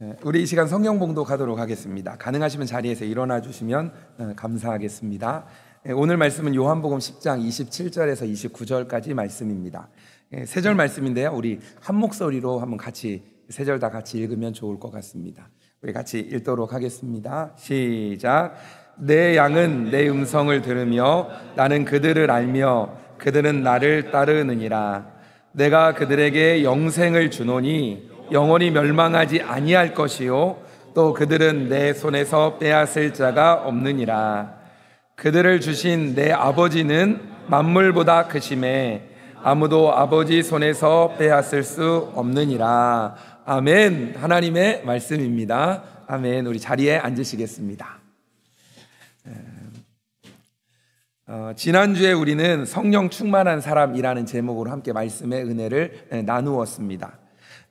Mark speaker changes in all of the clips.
Speaker 1: 네, 우리 이 시간 성경 봉독하도록 하겠습니다. 가능하시면 자리에서 일어나 주시면 어, 감사하겠습니다. 네, 오늘 말씀은 요한복음 10장 27절에서 29절까지 말씀입니다. 네, 세절 말씀인데요. 우리 한 목소리로 한번 같이 세 절 다 같이 읽으면 좋을 것 같습니다. 우리 같이 읽도록 하겠습니다. 시작. 내 양은 내 음성을 들으며 나는 그들을 알며 그들은 나를 따르느니라. 내가 그들에게 영생을 주노니 영원히 멸망하지 아니할 것이요 또 그들은 내 손에서 빼앗을 자가 없느니라 그들을 주신 내 아버지는 만물보다 크심에 아무도 아버지 손에서 빼앗을 수 없느니라 아멘 하나님의 말씀입니다 아멘 우리 자리에 앉으시겠습니다 어, 어 지난주에 우리는 성령 충만한 사람이라는 제목으로 함께 말씀의 은혜를 네, 나누었습니다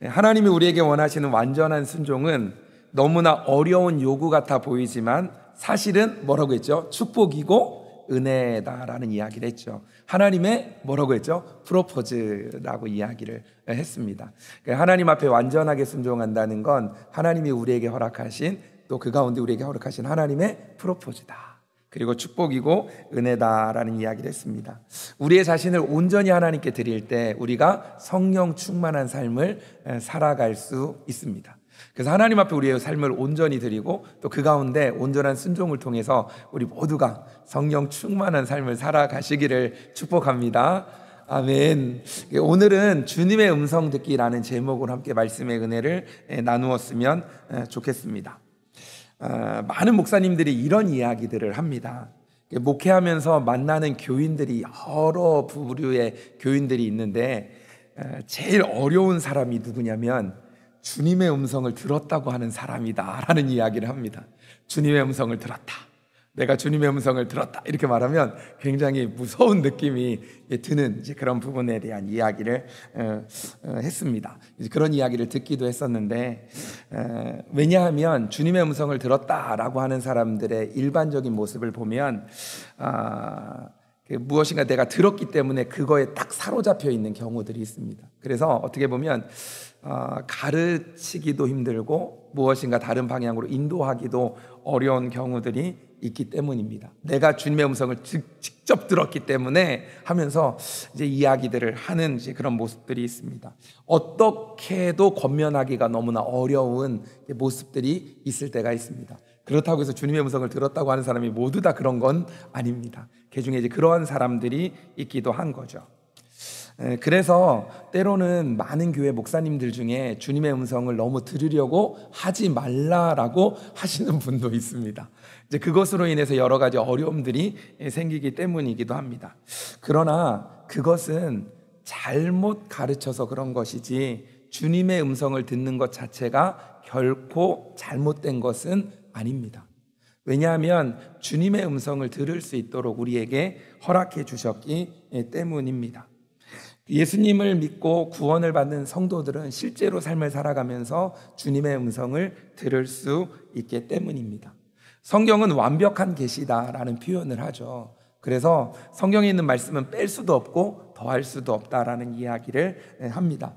Speaker 1: 하나님이 우리에게 원하시는 완전한 순종은 너무나 어려운 요구 같아 보이지만 사실은 뭐라고 했죠? 축복이고 은혜다라는 이야기를 했죠. 하나님의 뭐라고 했죠? 프로포즈라고 이야기를 했습니다. 그러니까 하나님 앞에 완전하게 순종한다는 건 하나님이 우리에게 허락하신 또 그 가운데 우리에게 허락하신 하나님의 프로포즈다. 그리고 축복이고 은혜다라는 이야기를 했습니다. 우리의 자신을 온전히 하나님께 드릴 때 우리가 성령 충만한 삶을 살아갈 수 있습니다. 그래서 하나님 앞에 우리의 삶을 온전히 드리고 또 그 가운데 온전한 순종을 통해서 우리 모두가 성령 충만한 삶을 살아가시기를 축복합니다. 아멘. 오늘은 주님의 음성 듣기라는 제목으로 함께 말씀의 은혜를 나누었으면 좋겠습니다. 아, 많은 목사님들이 이런 이야기들을 합니다. 목회하면서 만나는 교인들이 여러 부류의 교인들이 있는데 아, 제일 어려운 사람이 누구냐면 주님의 음성을 들었다고 하는 사람이다라는 이야기를 합니다. 주님의 음성을 들었다. 내가 주님의 음성을 들었다 이렇게 말하면 굉장히 무서운 느낌이 드는 이제 그런 부분에 대한 이야기를 어, 어, 했습니다. 그런 이야기를 듣기도 했었는데 어, 왜냐하면 주님의 음성을 들었다라고 하는 사람들의 일반적인 모습을 보면 아, 그 무엇인가 내가 들었기 때문에 그거에 딱 사로잡혀 있는 경우들이 있습니다. 그래서 어떻게 보면 가르치기도 힘들고 무엇인가 다른 방향으로 인도하기도 어려운 경우들이 있기 때문입니다. 내가 주님의 음성을 직접 들었기 때문에 하면서 이제 이야기들을 하는 이제 그런 모습들이 있습니다. 어떻게도 권면하기가 너무나 어려운 모습들이 있을 때가 있습니다. 그렇다고 해서 주님의 음성을 들었다고 하는 사람이 모두 다 그런 건 아닙니다. 그 중에 이제 그러한 사람들이 있기도 한 거죠. 그래서 때로는 많은 교회 목사님들 중에 주님의 음성을 너무 들으려고 하지 말라라고 하시는 분도 있습니다. 이제 그것으로 인해서 여러 가지 어려움들이 생기기 때문이기도 합니다. 그러나 그것은 잘못 가르쳐서 그런 것이지 주님의 음성을 듣는 것 자체가 결코 잘못된 것은 아닙니다. 왜냐하면 주님의 음성을 들을 수 있도록 우리에게 허락해 주셨기 때문입니다. 예수님을 믿고 구원을 받는 성도들은 실제로 삶을 살아가면서 주님의 음성을 들을 수 있기 때문입니다. 성경은 완벽한 계시다라는 표현을 하죠. 그래서 성경에 있는 말씀은 뺄 수도 없고 더할 수도 없다라는 이야기를 네, 합니다.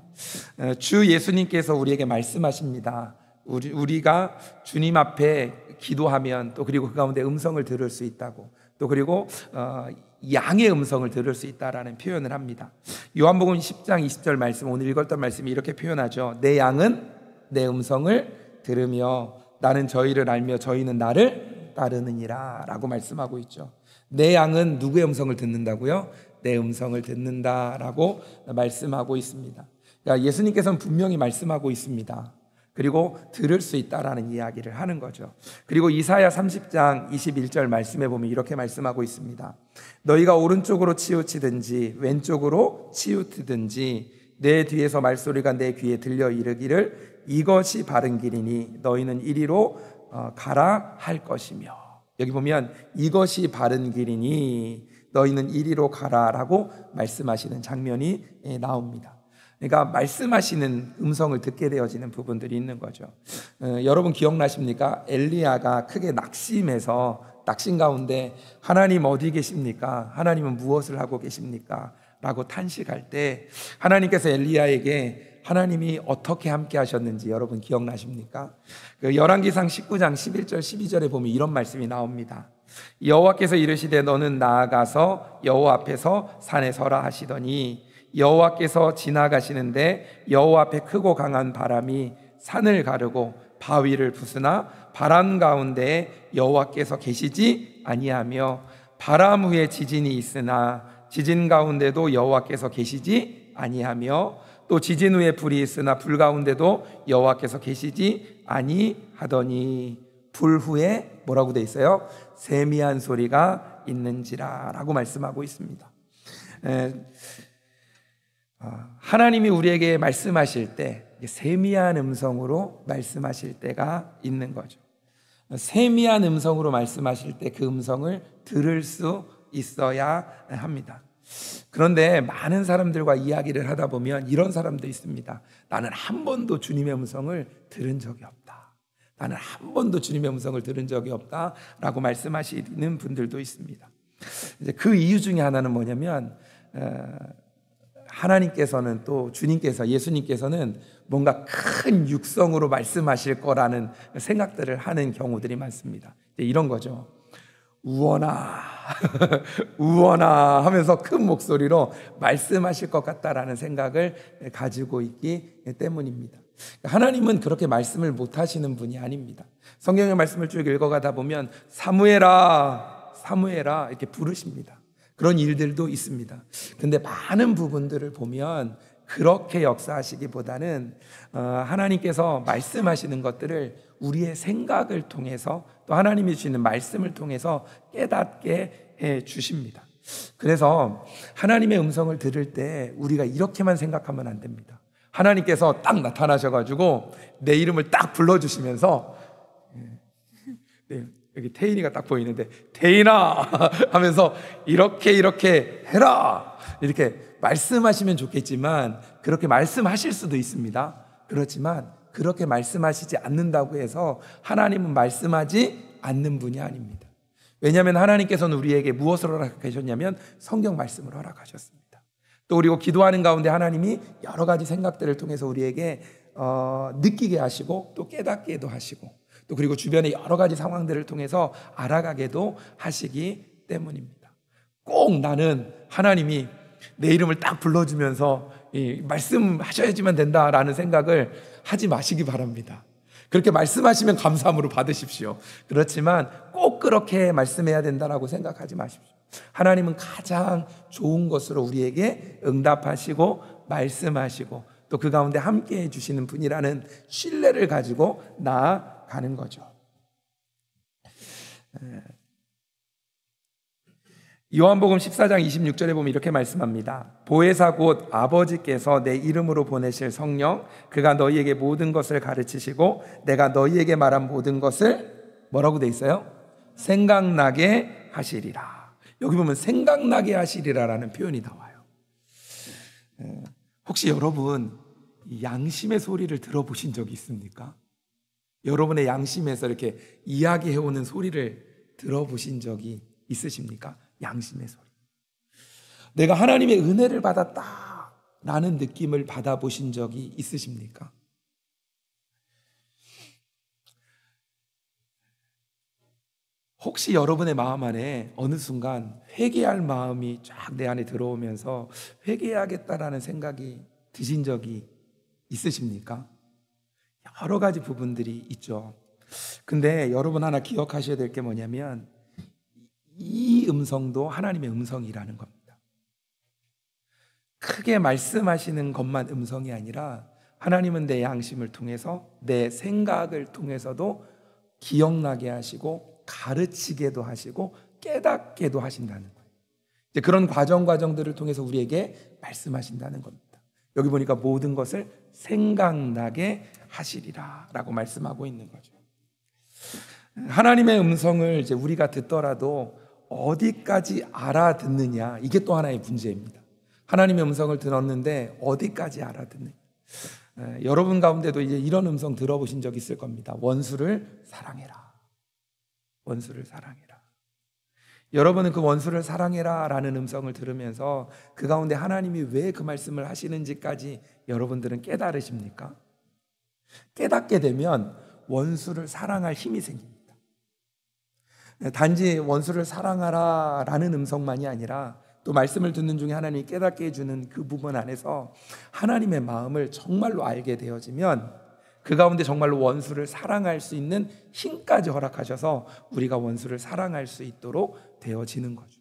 Speaker 1: 어, 주 예수님께서 우리에게 말씀하십니다. 우리, 우리가 주님 앞에 기도하면 또 그리고 그 가운데 음성을 들을 수 있다고 또 그리고 어, 양의 음성을 들을 수 있다라는 표현을 합니다. 요한복음 10장 20절 말씀 오늘 읽었던 말씀이 이렇게 표현하죠. 내 양은 내 음성을 들으며 나는 저희를 알며 저희는 나를 따르느니라 라고 말씀하고 있죠. 내 양은 누구의 음성을 듣는다고요? 내 음성을 듣는다라고 말씀하고 있습니다. 그러니까 예수님께서는 분명히 말씀하고 있습니다. 그리고 들을 수 있다라는 이야기를 하는 거죠. 그리고 이사야 30장 21절 말씀해 보면 이렇게 말씀하고 있습니다. 너희가 오른쪽으로 치우치든지 왼쪽으로 치우치든지 내 뒤에서 말소리가 내 귀에 들려 이르기를 이것이 바른 길이니 너희는 이리로 어, 가라 할 것이며 여기 보면 이것이 바른 길이니 너희는 이리로 가라라고 말씀하시는 장면이 예, 나옵니다. 그러니까 말씀하시는 음성을 듣게 되어지는 부분들이 있는 거죠. 어, 여러분 기억나십니까? 엘리야가 크게 낙심해서 낙심 가운데 하나님 어디 계십니까? 하나님은 무엇을 하고 계십니까? 라고 탄식할 때 하나님께서 엘리야에게 하나님이 어떻게 함께 하셨는지 여러분 기억나십니까? 그 열왕기상 19장 11절 12절에 보면 이런 말씀이 나옵니다. 여호와께서 이르시되 너는 나아가서 여호와 앞에서 산에 서라 하시더니 여호와께서 지나가시는데 여호와 앞에 크고 강한 바람이 산을 가르고 바위를 부수나 바람 가운데 여호와께서 계시지 아니하며 바람 후에 지진이 있으나 지진 가운데도 여호와께서 계시지 아니하며 또 지진 후에 불이 있으나 불 가운데도 여호와께서 계시지 아니하더니 불 후에 뭐라고 돼 있어요? 세미한 소리가 있는지라라고 말씀하고 있습니다. 아, 하나님이 우리에게 말씀하실 때 세미한 음성으로 말씀하실 때가 있는 거죠. 세미한 음성으로 말씀하실 때 그 음성을 들을 수 있어야 합니다. 그런데 많은 사람들과 이야기를 하다 보면 이런 사람도 있습니다. 나는 한 번도 주님의 음성을 들은 적이 없다. 나는 한 번도 주님의 음성을 들은 적이 없다. 라고 말씀하시는 분들도 있습니다. 이제 그 이유 중에 하나는 뭐냐면, 어, 하나님께서는 또 주님께서, 예수님께서는 뭔가 큰 육성으로 말씀하실 거라는 생각들을 하는 경우들이 많습니다. 이런 거죠. 우원아, 우원아 하면서 큰 목소리로 말씀하실 것 같다라는 생각을 가지고 있기 때문입니다. 하나님은 그렇게 말씀을 못 하시는 분이 아닙니다. 성경의 말씀을 쭉 읽어가다 보면 사무엘아, 사무엘아 이렇게 부르십니다. 그런 일들도 있습니다. 근데 많은 부분들을 보면 그렇게 역사하시기보다는 어, 하나님께서 말씀하시는 것들을 우리의 생각을 통해서 또 하나님이 주시는 말씀을 통해서 깨닫게 해 주십니다. 그래서 하나님의 음성을 들을 때 우리가 이렇게만 생각하면 안 됩니다. 하나님께서 딱 나타나셔가지고 내 이름을 딱 불러주시면서 네, 여기 태인이가 딱 보이는데 태인아 하면서 이렇게 이렇게 해라 이렇게 말씀하시면 좋겠지만 그렇게 말씀하실 수도 있습니다. 그렇지만 그렇게 말씀하시지 않는다고 해서 하나님은 말씀하지 않는 분이 아닙니다. 왜냐하면 하나님께서는 우리에게 무엇을 허락하셨냐면 성경 말씀을 허락하셨습니다. 또 그리고 기도하는 가운데 하나님이 여러 가지 생각들을 통해서 우리에게 어, 느끼게 하시고 또 깨닫게도 하시고 또 그리고 주변의 여러 가지 상황들을 통해서 알아가게도 하시기 때문입니다. 꼭 나는 하나님이 내 이름을 딱 불러주면서 말씀하셔야지만 된다라는 생각을 하지 마시기 바랍니다. 그렇게 말씀하시면 감사함으로 받으십시오. 그렇지만 꼭 그렇게 말씀해야 된다라고 생각하지 마십시오. 하나님은 가장 좋은 것으로 우리에게 응답하시고 말씀하시고 또 그 가운데 함께 해 주시는 분이라는 신뢰를 가지고 나아가는 거죠. 요한복음 14장 26절에 보면 이렇게 말씀합니다. 보혜사 곧 아버지께서 내 이름으로 보내실 성령, 그가 너희에게 모든 것을 가르치시고 내가 너희에게 말한 모든 것을 뭐라고 돼 있어요? 생각나게 하시리라. 여기 보면 생각나게 하시리라라는 표현이 나와요. 예, 혹시 여러분 양심의 소리를 들어보신 적이 있습니까? 여러분의 양심에서 이렇게 이야기해오는 소리를 들어보신 적이 있으십니까? 양심의 소리. 내가 하나님의 은혜를 받았다. 라는 느낌을 받아보신 적이 있으십니까? 혹시 여러분의 마음 안에 어느 순간 회개할 마음이 쫙 내 안에 들어오면서 회개해겠다라는 생각이 드신 적이 있으십니까? 여러 가지 부분들이 있죠. 근데 여러분 하나 기억하셔야 될 게 뭐냐면 이 음성도 하나님의 음성이라는 겁니다. 크게 말씀하시는 것만 음성이 아니라 하나님은 내 양심을 통해서 내 생각을 통해서도 기억나게 하시고 가르치게도 하시고 깨닫게도 하신다는 거예요. 이제 그런 과정 과정들을 통해서 우리에게 말씀하신다는 겁니다. 여기 보니까 모든 것을 생각나게 하시리라라고 말씀하고 있는 거죠. 하나님의 음성을 이제 우리가 듣더라도 어디까지 알아듣느냐. 이게 또 하나의 문제입니다. 하나님의 음성을 들었는데 어디까지 알아듣느냐. 네, 여러분 가운데도 이제 이런 음성 들어보신 적 있을 겁니다. 원수를 사랑해라. 원수를 사랑해라. 여러분은 그 원수를 사랑해라 라는 음성을 들으면서 그 가운데 하나님이 왜 그 말씀을 하시는지까지 여러분들은 깨달으십니까? 깨닫게 되면 원수를 사랑할 힘이 생깁니다. 네, 단지 원수를 사랑하라 라는 음성만이 아니라 또 말씀을 듣는 중에 하나님이 깨닫게 해주는 그 부분 안에서 하나님의 마음을 정말로 알게 되어지면 그 가운데 정말로 원수를 사랑할 수 있는 힘까지 허락하셔서 우리가 원수를 사랑할 수 있도록 되어지는 거죠.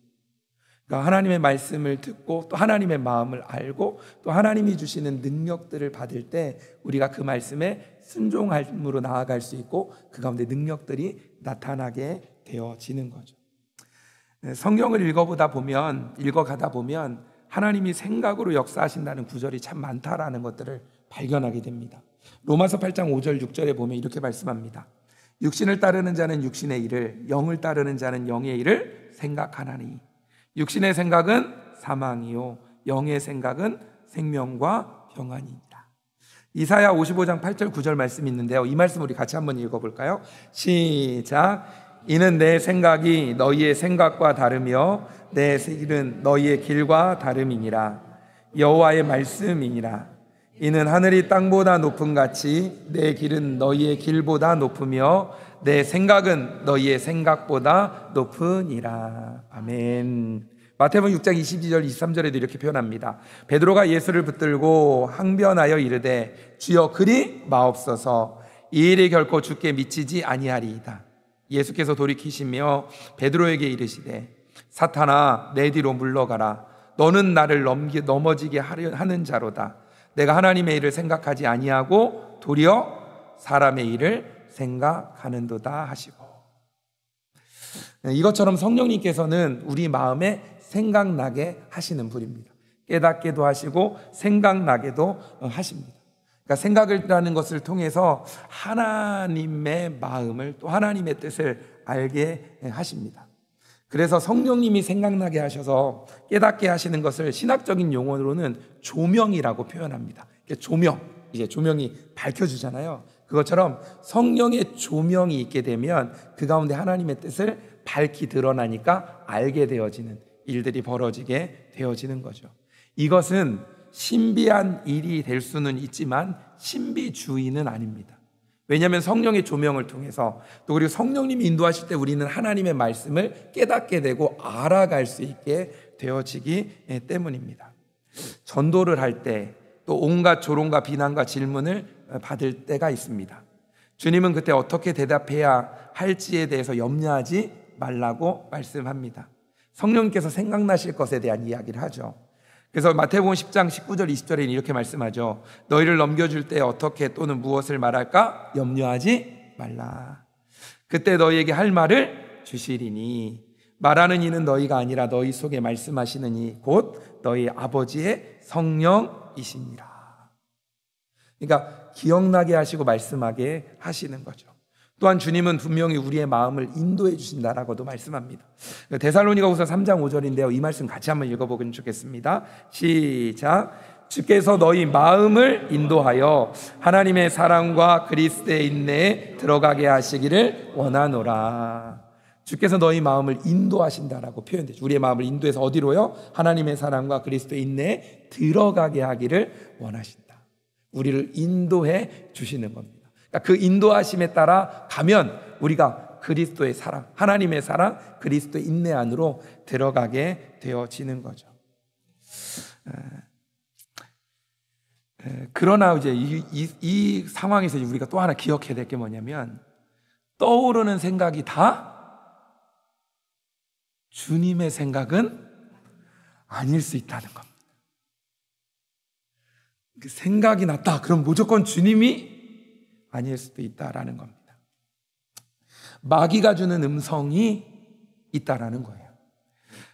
Speaker 1: 그러니까 하나님의 말씀을 듣고 또 하나님의 마음을 알고 또 하나님이 주시는 능력들을 받을 때 우리가 그 말씀에 순종함으로 나아갈 수 있고 그 가운데 능력들이 나타나게 되어지는 거죠. 네, 성경을 읽어보다 보면, 읽어가다 보면 하나님이 생각으로 역사하신다는 구절이 참 많다라는 것들을 발견하게 됩니다. 로마서 8장 5절 6절에 보면 이렇게 말씀합니다. 육신을 따르는 자는 육신의 일을, 영을 따르는 자는 영의 일을 생각하나니 육신의 생각은 사망이요 영의 생각은 생명과 평안이니라. 이사야 55장 8절 9절 말씀이 있는데요. 이 말씀 우리 같이 한번 읽어 볼까요? 시작. 이는 내 생각이 너희의 생각과 다르며 내 길은 너희의 길과 다름이니라 여호와의 말씀이니라 이는 하늘이 땅보다 높은 같이 내 길은 너희의 길보다 높으며 내 생각은 너희의 생각보다 높으니라 아멘 마태복음 6장 22절 23절에도 이렇게 표현합니다. 베드로가 예수를 붙들고 항변하여 이르되 주여 그리 마옵소서 이 일이 결코 주께 미치지 아니하리이다. 예수께서 돌이키시며 베드로에게 이르시되 사탄아 내 뒤로 물러가라 너는 나를 넘기, 넘어지게 하는 자로다 내가 하나님의 일을 생각하지 아니하고 도리어 사람의 일을 생각하는도다 하시고 이것처럼 성령님께서는 우리 마음에 생각나게 하시는 분입니다. 깨닫게도 하시고 생각나게도 하십니다. 그러니까 생각을라는 것을 통해서 하나님의 마음을 또 하나님의 뜻을 알게 하십니다. 그래서 성령님이 생각나게 하셔서 깨닫게 하시는 것을 신학적인 용어로는 조명이라고 표현합니다. 조명, 이제 조명이 밝혀주잖아요. 그것처럼 성령의 조명이 있게 되면 그 가운데 하나님의 뜻을 밝히 드러나니까 알게 되어지는 일들이 벌어지게 되어지는 거죠. 이것은 신비한 일이 될 수는 있지만 신비주의는 아닙니다. 왜냐하면 성령의 조명을 통해서 또 그리고 성령님이 인도하실 때 우리는 하나님의 말씀을 깨닫게 되고 알아갈 수 있게 되어지기 예, 때문입니다. 전도를 할 때 또 온갖 조롱과 비난과 질문을 어, 받을 때가 있습니다. 주님은 그때 어떻게 대답해야 할지에 대해서 염려하지 말라고 말씀합니다. 성령께서 생각나실 것에 대한 이야기를 하죠. 그래서 마태복음 10장 19절 20절에는 이렇게 말씀하죠. 너희를 넘겨줄 때 어떻게 또는 무엇을 말할까 염려하지 말라. 그때 너희에게 할 말을 주시리니 말하는 이는 너희가 아니라 너희 속에 말씀하시는 이 곧 너희 아버지의 성령이십니다. 그러니까 기억나게 하시고 말씀하게 하시는 거죠. 또한 주님은 분명히 우리의 마음을 인도해 주신다라고도 말씀합니다. 데살로니가후서 3장 5절인데요. 이 말씀 같이 한번 읽어보면 좋겠습니다. 시작. 주께서 너희 마음을 인도하여 하나님의 사랑과 그리스도의 인내에 들어가게 하시기를 원하노라. 주께서 너희 마음을 인도하신다라고 표현되죠. 우리의 마음을 인도해서 어디로요? 하나님의 사랑과 그리스도의 인내에 들어가게 하기를 원하신다. 우리를 인도해 주시는 겁니다. 그러니까 그 인도하심에 따라 가면 우리가 그리스도의 사랑, 하나님의 사랑, 그리스도의 인내 안으로 들어가게 되어지는 거죠. 그러나 이제 이, 이, 이 상황에서 우리가 또 하나 기억해야 될 게 뭐냐면 떠오르는 생각이 다 주님의 생각은 아닐 수 있다는 겁니다. 그 생각이 났다. 그럼 무조건 주님이 아닐 수도 있다라는 겁니다. 마귀가 주는 음성이 있다라는 거예요.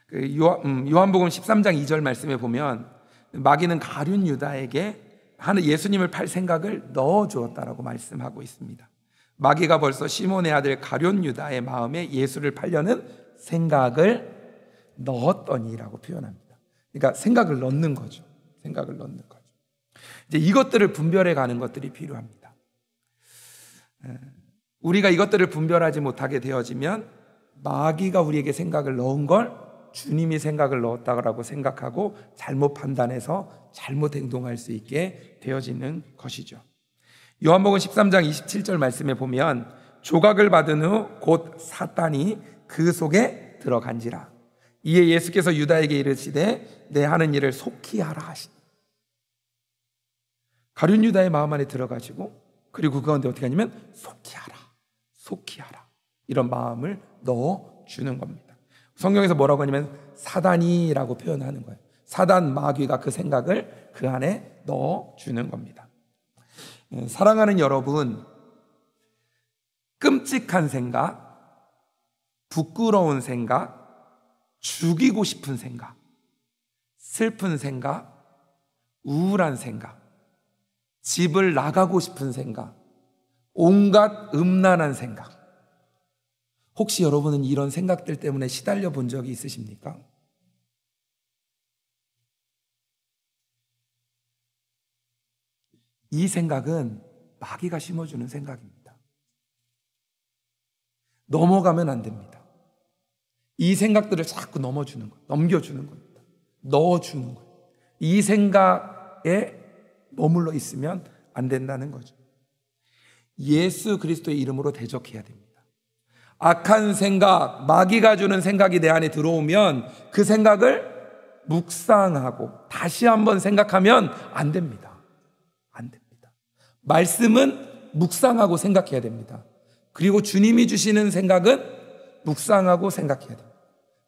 Speaker 1: 그 요한, 음, 복음 13장 2절 말씀에 보면 마귀는 가룟 유다에게 하는 예수님을 팔 생각을 넣어 주었다라고 말씀하고 있습니다. 마귀가 벌써 시몬의 아들 가룟 유다의 마음에 예수를 팔려는 생각을 넣었더니라고 표현합니다. 그러니까 생각을 넣는 거죠. 생각을 넣는 거죠. 이제 이것들을 분별해 가는 것들이 필요합니다. 예. 우리가 이것들을 분별하지 못하게 되어지면 마귀가 우리에게 생각을 넣은 걸 주님이 생각을 넣었다고 생각하고 잘못 판단해서 잘못 행동할 수 있게 되어지는 것이죠. 요한복음 13장 27절 말씀에 보면 조각을 받은 후 곧 사탄이 그 속에 들어간지라. 이에 예수께서 유다에게 이르시되 내 하는 일을 속히 하라 하시니. 가룟 유다의 마음 안에 들어가지고 그리고 그 가운데 어떻게 하냐면 속히 하라. 속히 하라. 이런 마음을 넣어 주는 겁니다. 성경에서 뭐라고 하냐면 사단이라고 표현하는 거예요. 사단 마귀가 그 생각을 그 안에 넣어 주는 겁니다. 예, 사랑하는 여러분, 끔찍한 생각, 부끄러운 생각, 죽이고 싶은 생각, 슬픈 생각, 우울한 생각, 집을 나가고 싶은 생각, 온갖 음란한 생각. 혹시 여러분은 이런 생각들 때문에 시달려 본 적이 있으십니까? 이 생각은 마귀가 심어주는 생각입니다. 넘어가면 안 됩니다. 이 생각들을 자꾸 넘어주는 거예요. 넘겨주는 겁니다. 넣어주는 거예요. 이 생각에 머물러 있으면 안 된다는 거죠. 예수 그리스도의 이름으로 대적해야 됩니다. 악한 생각, 마귀가 주는 생각이 내 안에 들어오면 그 생각을 묵상하고 다시 한번 생각하면 안 됩니다. 안 됩니다. 말씀은 묵상하고 생각해야 됩니다. 그리고 주님이 주시는 생각은 묵상하고 생각해야 됩니다.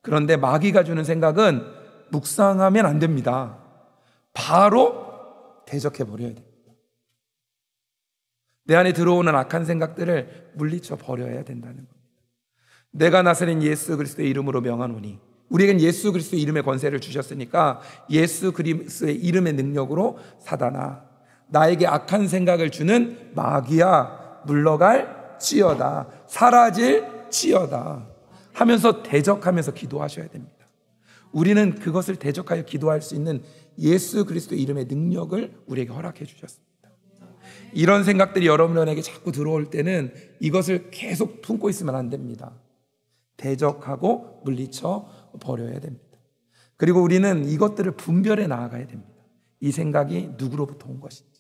Speaker 1: 그런데 마귀가 주는 생각은 묵상하면 안 됩니다. 바로 대적해 버려야 됩니다. 내 안에 들어오는 악한 생각들을 물리쳐 버려야 된다는 겁니다. 내가 나서는 예수 그리스도의 이름으로 명하노니 우리에겐 예수 그리스도의 이름의 권세를 주셨으니까 예수 그리스도의 이름의 능력으로 사다나 나에게 악한 생각을 주는 마귀야 물러갈 지어다 사라질 지어다 하면서 대적하면서 기도하셔야 됩니다. 우리는 그것을 대적하여 기도할 수 있는 예수 그리스도 이름의 능력을 우리에게 허락해 주셨습니다. 이런 생각들이 여러분에게 자꾸 들어올 때는 이것을 계속 품고 있으면 안 됩니다. 대적하고 물리쳐 버려야 됩니다. 그리고 우리는 이것들을 분별해 나아가야 됩니다. 이 생각이 누구로부터 온 것인지.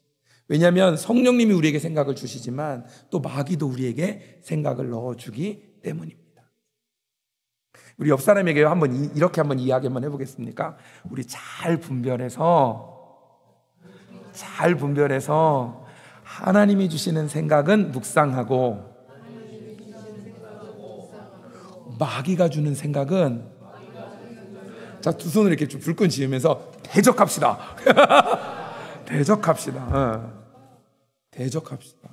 Speaker 1: 왜냐하면 성령님이 우리에게 생각을 주시지만 또 마귀도 우리에게 생각을 넣어주기 때문입니다. 우리 옆 사람에게 한번 이, 이렇게 한번 이야기 한번 해보겠습니까? 우리 잘 분별해서 잘 분별해서 하나님이 주시는 생각은 묵상하고 마귀가 주는 생각은 자두 손을 이렇게 좀 불끈 지으면서 대적합시다. 대적합시다. 어. 대적합시다.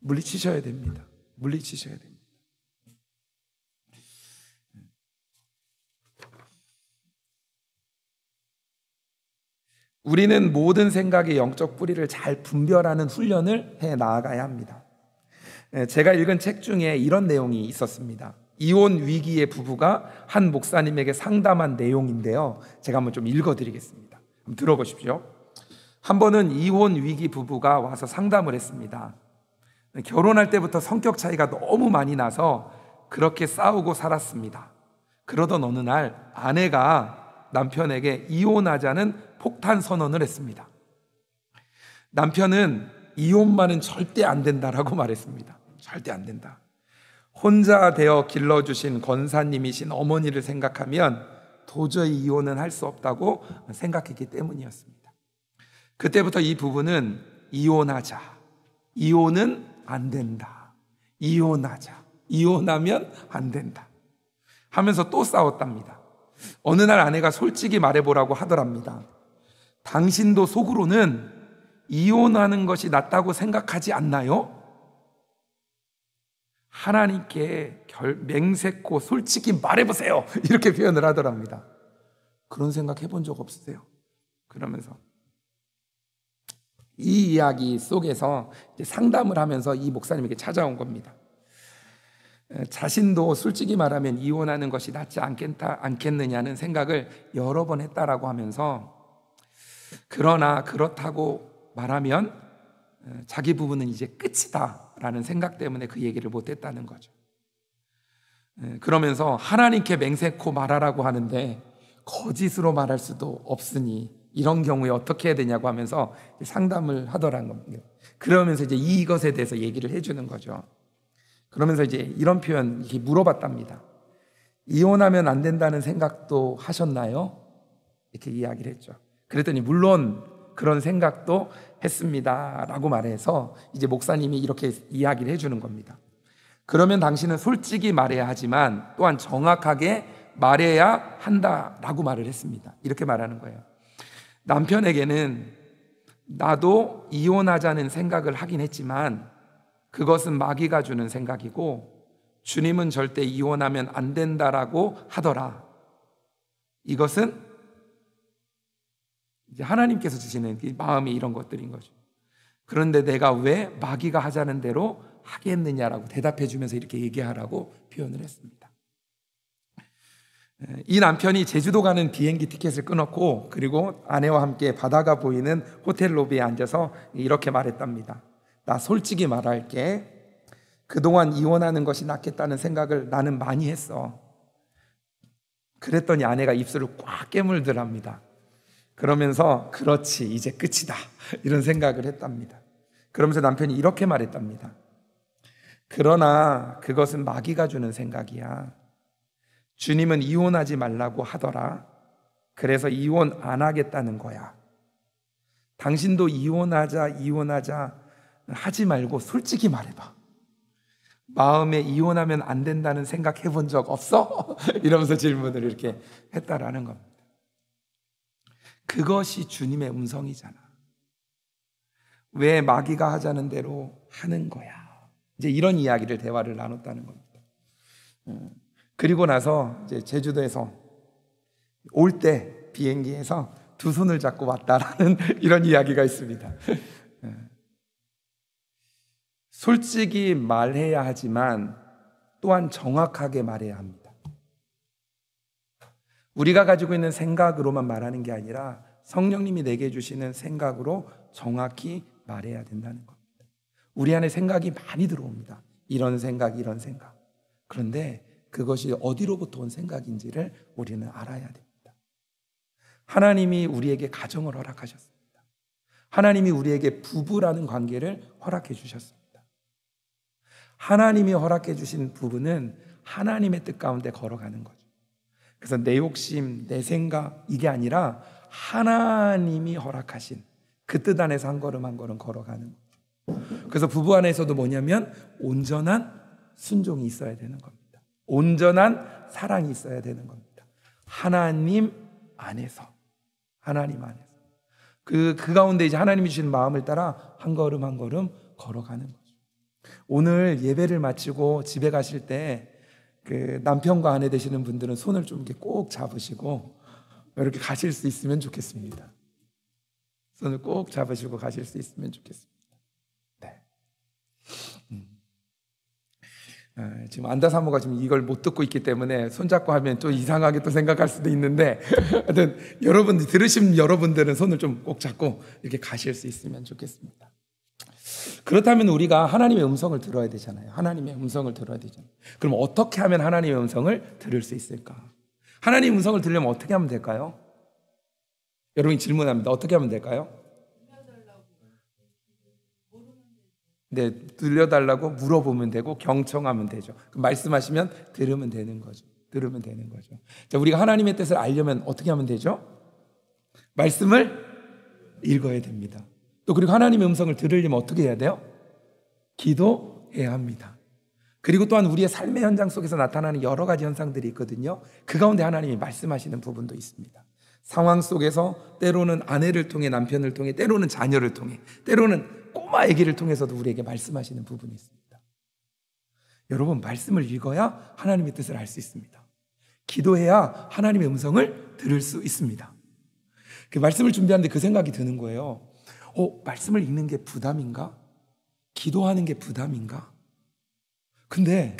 Speaker 1: 물리치셔야 됩니다. 물리치셔야 됩니다. 우리는 모든 생각의 영적 뿌리를 잘 분별하는 훈련을 해 나아가야 합니다. 예, 제가 읽은 책 중에 이런 내용이 있었습니다. 이혼 위기의 부부가 한 목사님에게 상담한 내용인데요. 제가 한번 좀 읽어드리겠습니다. 한번 들어보십시오. 한 번은 이혼 위기 부부가 와서 상담을 했습니다. 결혼할 때부터 성격 차이가 너무 많이 나서 그렇게 싸우고 살았습니다. 그러던 어느 날 아내가 남편에게 이혼하자는 폭탄 선언을 했습니다. 남편은 이혼만은 절대 안 된다라고 말했습니다. 절대 안 된다. 혼자 되어 길러주신 권사님이신 어머니를 생각하면 도저히 이혼은 할 수 없다고 생각했기 때문이었습니다. 그때부터 이 부부는 이혼하자. 이혼은 안 된다. 이혼하자. 이혼하면 안 된다. 하면서 또 싸웠답니다. 어느 날 아내가 솔직히 말해보라고 하더랍니다. 당신도 속으로는 이혼하는 것이 낫다고 생각하지 않나요? 하나님께 결, 맹세코 솔직히 말해보세요. 이렇게 표현을 하더랍니다. 그런 생각 해본 적 없으세요? 그러면서 이 이야기 속에서 상담을 하면서 이 목사님에게 찾아온 겁니다. 자신도 솔직히 말하면 이혼하는 것이 낫지 않겠다, 않겠느냐는 생각을 여러 번 했다라고 하면서 그러나 그렇다고 말하면 자기 부부는 이제 끝이다라는 생각 때문에 그 얘기를 못했다는 거죠. 그러면서 하나님께 맹세코 말하라고 하는데 거짓으로 말할 수도 없으니 이런 경우에 어떻게 해야 되냐고 하면서 상담을 하더란 겁니다. 그러면서 이제 이것에 대해서 얘기를 해주는 거죠. 그러면서 이제 이런 표현 이렇게 물어봤답니다. 이혼하면 안 된다는 생각도 하셨나요? 이렇게 이야기를 했죠. 그랬더니 물론 그런 생각도 했습니다라고 말해서 이제 목사님이 이렇게 이야기를 해주는 겁니다. 그러면 당신은 솔직히 말해야 하지만 또한 정확하게 말해야 한다라고 말을 했습니다. 이렇게 말하는 거예요. 남편에게는 나도 이혼하자는 생각을 하긴 했지만 그것은 마귀가 주는 생각이고 주님은 절대 이혼하면 안 된다라고 하더라. 이것은 이제 하나님께서 주시는 마음이 이런 것들인 거죠. 그런데 내가 왜 마귀가 하자는 대로 하겠느냐라고 대답해 주면서 이렇게 얘기하라고 표현을 했습니다. 이 남편이 제주도 가는 비행기 티켓을 끊었고 그리고 아내와 함께 바다가 보이는 호텔 로비에 앉아서 이렇게 말했답니다. 나 솔직히 말할게. 그동안 이혼하는 것이 낫겠다는 생각을 나는 많이 했어. 그랬더니 아내가 입술을 꽉 깨물더랍니다. 그러면서 그렇지 이제 끝이다 이런 생각을 했답니다. 그러면서 남편이 이렇게 말했답니다. 그러나 그것은 마귀가 주는 생각이야. 주님은 이혼하지 말라고 하더라. 그래서 이혼 안 하겠다는 거야. 당신도 이혼하자 이혼하자 하지 말고 솔직히 말해봐. 마음에 이혼하면 안 된다는 생각 해본 적 없어? 이러면서 질문을 이렇게 했다라는 겁니다. 그것이 주님의 음성이잖아. 왜 마귀가 하자는 대로 하는 거야. 이제 이런 이야기를 대화를 나눴다는 겁니다. 음. 그리고 나서 이제 제주도에서 올 때 비행기에서 두 손을 잡고 왔다라는 이런 이야기가 있습니다. 음. 솔직히 말해야 하지만 또한 정확하게 말해야 합니다. 우리가 가지고 있는 생각으로만 말하는 게 아니라 성령님이 내게 주시는 생각으로 정확히 말해야 된다는 겁니다. 우리 안에 생각이 많이 들어옵니다. 이런 생각, 이런 생각. 그런데 그것이 어디로부터 온 생각인지를 우리는 알아야 됩니다. 하나님이 우리에게 가정을 허락하셨습니다. 하나님이 우리에게 부부라는 관계를 허락해 주셨습니다. 하나님이 허락해 주신 부분은 하나님의 뜻 가운데 걸어가는 거죠. 그래서 내 욕심, 내 생각 이게 아니라 하나님이 허락하신 그 뜻 안에서 한 걸음 한 걸음 걸어가는 거죠. 그래서 부부 안에서도 뭐냐면 온전한 순종이 있어야 되는 겁니다. 온전한 사랑이 있어야 되는 겁니다. 하나님 안에서 하나님 안에서 그그 그 가운데 이제 하나님이 주신 마음을 따라 한 걸음 한 걸음 걸어가는 거죠. 오늘 예배를 마치고 집에 가실 때그 남편과 아내 되시는 분들은 손을 좀 이렇게 꼭 잡으시고 이렇게 가실 수 있으면 좋겠습니다. 손을 꼭 잡으시고 가실 수 있으면 좋겠습니다. 네. 음. 아, 지금 안다사모가 지금 이걸 못 듣고 있기 때문에 손잡고 하면 또 이상하게 또 생각할 수도 있는데 하여튼 여러분 들으신 여러분들은 손을 좀 꼭 잡고 이렇게 가실 수 있으면 좋겠습니다. 그렇다면 우리가 하나님의 음성을 들어야 되잖아요. 하나님의 음성을 들어야 되잖아요. 그럼 어떻게 하면 하나님의 음성을 들을 수 있을까? 하나님 음성을 들려면 어떻게 하면 될까요? 여러분이 질문합니다. 어떻게 하면 될까요? 네, 들려달라고 물어보면 되고 경청하면 되죠. 말씀하시면 들으면 되는 거죠. 들으면 되는 거죠. 자, 우리가 하나님의 뜻을 알려면 어떻게 하면 되죠? 말씀을 읽어야 됩니다. 또 그리고 하나님의 음성을 들으려면 어떻게 해야 돼요? 기도해야 합니다. 그리고 또한 우리의 삶의 현장 속에서 나타나는 여러 가지 현상들이 있거든요. 그 가운데 하나님이 말씀하시는 부분도 있습니다. 상황 속에서 때로는 아내를 통해 남편을 통해 때로는 자녀를 통해 때로는 꼬마 아기를 통해서도 우리에게 말씀하시는 부분이 있습니다. 여러분 말씀을 읽어야 하나님의 뜻을 알 수 있습니다. 기도해야 하나님의 음성을 들을 수 있습니다. 그 말씀을 준비하는데 그 생각이 드는 거예요. 어, 말씀을 읽는 게 부담인가? 기도하는 게 부담인가? 근데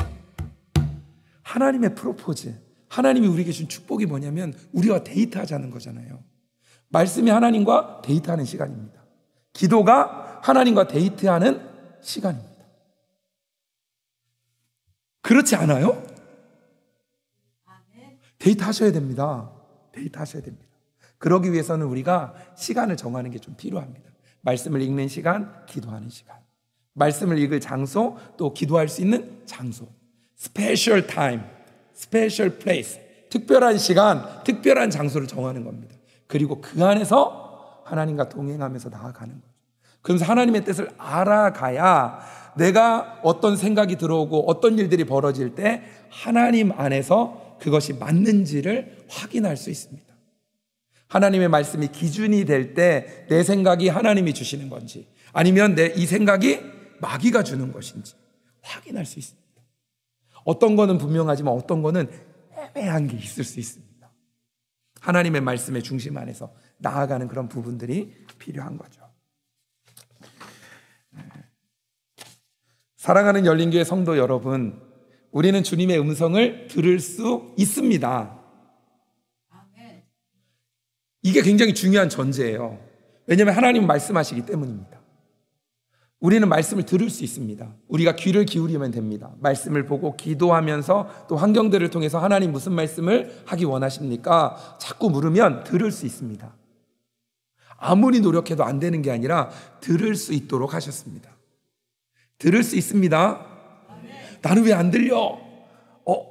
Speaker 1: 하나님의 프로포즈, 하나님이 우리에게 준 축복이 뭐냐면 우리와 데이트하자는 거잖아요. 말씀이 하나님과 데이트하는 시간입니다. 기도가 하나님과 데이트하는 시간입니다. 그렇지 않아요? 데이트 하셔야 됩니다. 데이트 하셔야 됩니다. 그러기 위해서는 우리가 시간을 정하는 게 좀 필요합니다. 말씀을 읽는 시간, 기도하는 시간. 말씀을 읽을 장소, 또 기도할 수 있는 장소. 스페셜 타임, 스페셜 플레이스. 특별한 시간, 특별한 장소를 정하는 겁니다. 그리고 그 안에서 하나님과 동행하면서 나아가는 거죠. 그래서 하나님의 뜻을 알아가야 내가 어떤 생각이 들어오고 어떤 일들이 벌어질 때 하나님 안에서 그것이 맞는지를 확인할 수 있습니다. 하나님의 말씀이 기준이 될 때 내 생각이 하나님이 주시는 건지 아니면 내 이 생각이 마귀가 주는 것인지 확인할 수 있습니다. 어떤 거는 분명하지만 어떤 거는 애매한 게 있을 수 있습니다. 하나님의 말씀의 중심 안에서 나아가는 그런 부분들이 필요한 거죠. 사랑하는 열린교회 성도 여러분, 우리는 주님의 음성을 들을 수 있습니다. 이게 굉장히 중요한 전제예요. 왜냐하면 하나님 말씀하시기 때문입니다. 우리는 말씀을 들을 수 있습니다. 우리가 귀를 기울이면 됩니다. 말씀을 보고 기도하면서 또 환경들을 통해서 하나님 무슨 말씀을 하기 원하십니까? 자꾸 물으면 들을 수 있습니다. 아무리 노력해도 안 되는 게 아니라 들을 수 있도록 하셨습니다. 들을 수 있습니다. 나는 왜 안 들려? 어,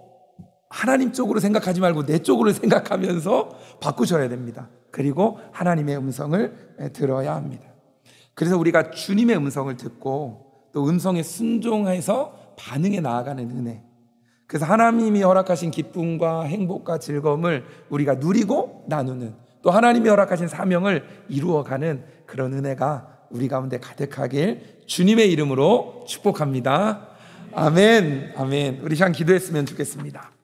Speaker 1: 하나님 쪽으로 생각하지 말고 내 쪽으로 생각하면서 바꾸셔야 됩니다. 그리고 하나님의 음성을 들어야 합니다. 그래서 우리가 주님의 음성을 듣고 또 음성에 순종해서 반응에 나아가는 은혜. 그래서 하나님이 허락하신 기쁨과 행복과 즐거움을 우리가 누리고 나누는 또 하나님이 허락하신 사명을 이루어가는 그런 은혜가 우리 가운데 가득하길 주님의 이름으로 축복합니다. 아멘, 아멘. 우리 시 기도했으면 좋겠습니다.